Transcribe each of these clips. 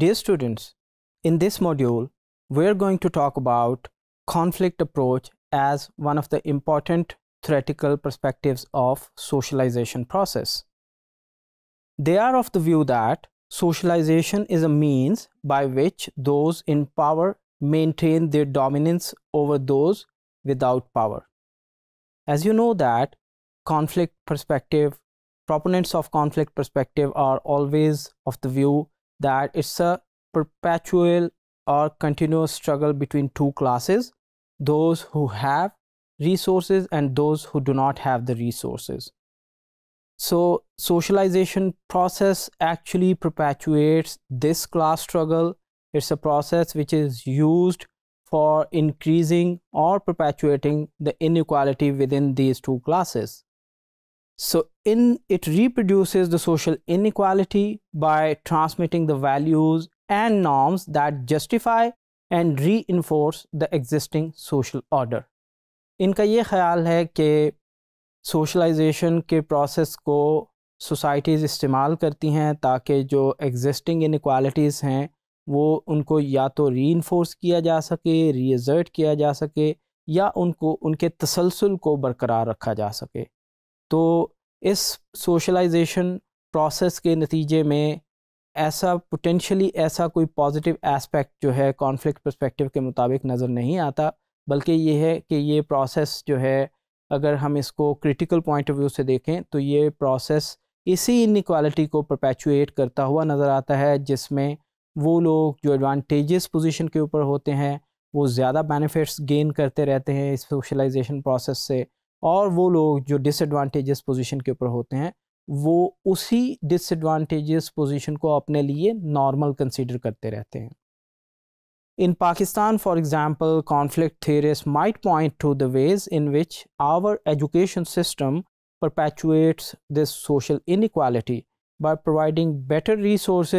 Dear students, in this module, we're going to talk about conflict approach as one of the important theoretical perspectives of socialization process. They are of the view that socialization is a means by which those in power maintain their dominance over those without power. As you know that conflict perspective, proponents of conflict perspective are always of the view that it's a perpetual or continuous struggle between two classes those who have resources and those who do not have the resources so socialization process actually perpetuates this class struggle it's a process which is used for increasing or perpetuating the inequality within these two classes So in it reproduces the social inequality by transmitting the values and norms that justify and reinforce the existing social order. इनका ये ख्याल है कि socialisation के process को societies इस्तेमाल करती हैं ताकि जो एग्जिस्टिंग इनक्वालिटीज़ हैं वो उनको या तो री किया जा सके रीअर्ट किया जा सके या उनको उनके तसलसल को बरकरार रखा जा सके तो इस सोशलाइजेशन प्रोसेस के नतीजे में ऐसा पोटेंशली ऐसा कोई पॉजिटिव एस्पेक्ट जो है कॉन्फ्लिक्ट पर्सपेक्टिव के मुताबिक नज़र नहीं आता बल्कि ये है कि ये प्रोसेस जो है अगर हम इसको क्रिटिकल पॉइंट ऑफ व्यू से देखें तो ये प्रोसेस इसी इनक्वालिटी को परपेचुएट करता हुआ नज़र आता है जिसमें वो लोग जो एडवांटेजेस पोजीशन के ऊपर होते हैं वो ज़्यादा बेनिफिट्स गेन करते रहते हैं इस सोशलाइजेशन प्रोसेस से और वो लोग जो डिसएडवांटेजेस पोजीशन के ऊपर होते हैं वो उसी डिसएडवांटेजेस पोजीशन को अपने लिए नॉर्मल कंसीडर करते रहते हैं in Pakistan for example conflict there's might point to the ways in which our education system perpetuates this social inequality by providing better resources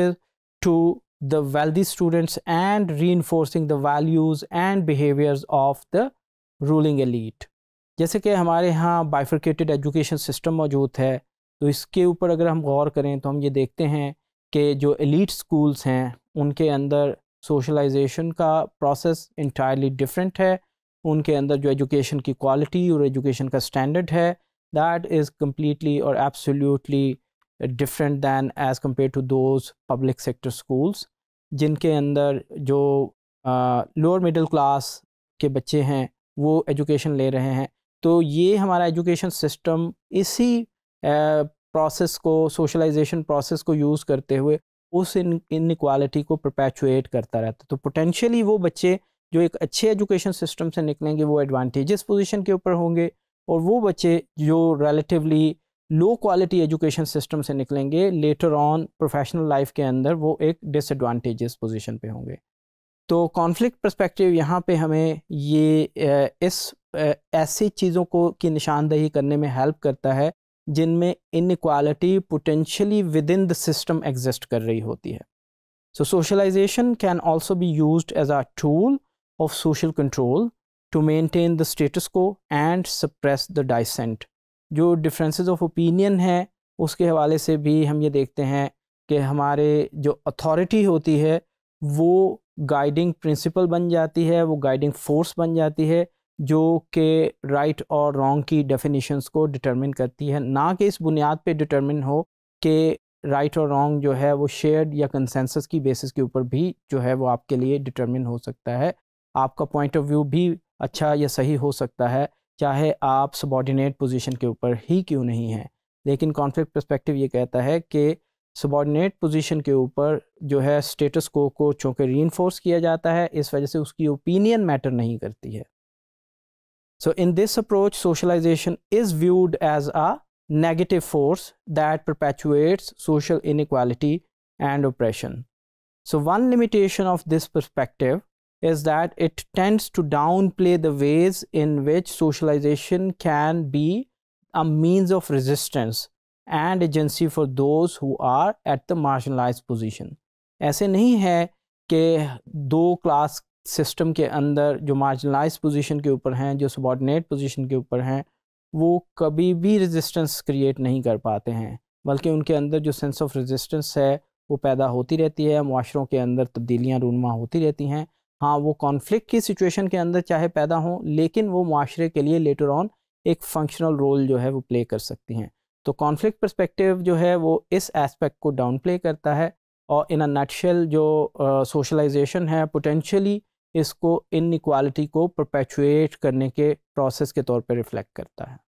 to the wealthy students and re the values and behaviours of the ruling elite जैसे कि हमारे यहाँ bifurcated education system मौजूद है तो इसके ऊपर अगर हम गौर करें तो हम ये देखते हैं कि जो एलिट स्कूल्स हैं उनके अंदर सोशलाइजेशन का प्रोसेस इंटायरली डिफरेंट है उनके अंदर जो एजुकेशन की क्वालिटी और एजुकेशन का स्टैंडर्ड है दैट इज़ कम्प्लीटली और absolutely different than as compare to those public sector schools जिनके अंदर जो लोअर मिडिल क्लास के बच्चे हैं वो एजुकेशन ले रहे हैं तो ये हमारा एजुकेशन सिस्टम इसी प्रोसेस को सोशलाइजेशन प्रोसेस को यूज़ करते हुए उस इन इनक्वालिटी को प्रपैचुएट करता रहता है तो पोटेंशियली वो बच्चे जो एक अच्छे एजुकेशन सिस्टम से निकलेंगे वो एडवांटेजेस पोजीशन के ऊपर होंगे और वो बच्चे जो relatively low quality education system से निकलेंगे लेटर ऑन प्रोफेशनल लाइफ के अंदर वो एक डिसएडवांटेजेस पोजीशन पे होंगे तो कॉन्फ्लिक्ट पर्सपेक्टिव यहाँ पे हमें ये इस ऐसी चीज़ों को की निशानदेही करने में हेल्प करता है जिनमें inequality potentially within the system exist कर रही होती है so socialisation can also be use as a tool of social control to maintain the status quo and suppress the dissent जो डिफ्रेंस ऑफ ओपिनियन है उसके हवाले से भी हम ये देखते हैं कि हमारे जो अथॉरिटी होती है वो गाइडिंग प्रिंसिपल बन जाती है वो गाइडिंग फोर्स बन जाती है जो कि राइट और रॉन्ग की डेफिनेशंस को डिटरमिन करती है ना कि इस बुनियाद पे डिटरमिन हो कि राइट और रॉन्ग जो है वो शेयर्ड या कंसेंसस की बेसिस के ऊपर भी जो है वो आपके लिए डिटरमिन हो सकता है आपका पॉइंट ऑफ व्यू भी अच्छा या सही हो सकता है चाहे आप सबॉर्डिनेट पोजीशन के ऊपर ही क्यों नहीं हैं लेकिन कॉन्फ्लिक्ट परस्पेक्टिव ये कहता है कि सबॉर्डिनेट पोजीशन के ऊपर जो है स्टेटस को को चूँकि रीनफोर्स किया जाता है इस वजह से उसकी ओपिनियन मैटर नहीं करती है So in this approach, socialization is viewed as a negative force that perpetuates social inequality and oppression. So one limitation of this perspective is that it tends to downplay the ways in which socialization can be a means of resistance and agency for those who are at the marginalized position. ऐसे नहीं है कि दो class system के अंदर जो marginalise position के ऊपर हैं जो सबॉर्डिनेट पोजीशन के ऊपर हैं वो कभी भी रेजिस्टेंस क्रिएट नहीं कर पाते हैं बल्कि उनके अंदर जो सेंस ऑफ रेजिस्टेंस है वो पैदा होती रहती है माशरों के अंदर तब्दीलियाँ रूनमा होती रहती हैं हाँ वो कॉन्फ्लिक्ट की सिचुएशन के अंदर चाहे पैदा हों लेकिन वो माशरे के लिए लेटर ऑन एक फंक्शनल रोल जो है वो प्ले कर सकती हैं तो कॉन्फ्लिक्ट परस्पेक्टिव जो है वो इस एस्पेक्ट को डाउन प्ले करता है और इन अ नटशेल जो सोशलाइजेशन uh, है पोटेंशली इसको इन को परपेचुएट करने के प्रोसेस के तौर पर रिफ्लेक्ट करता है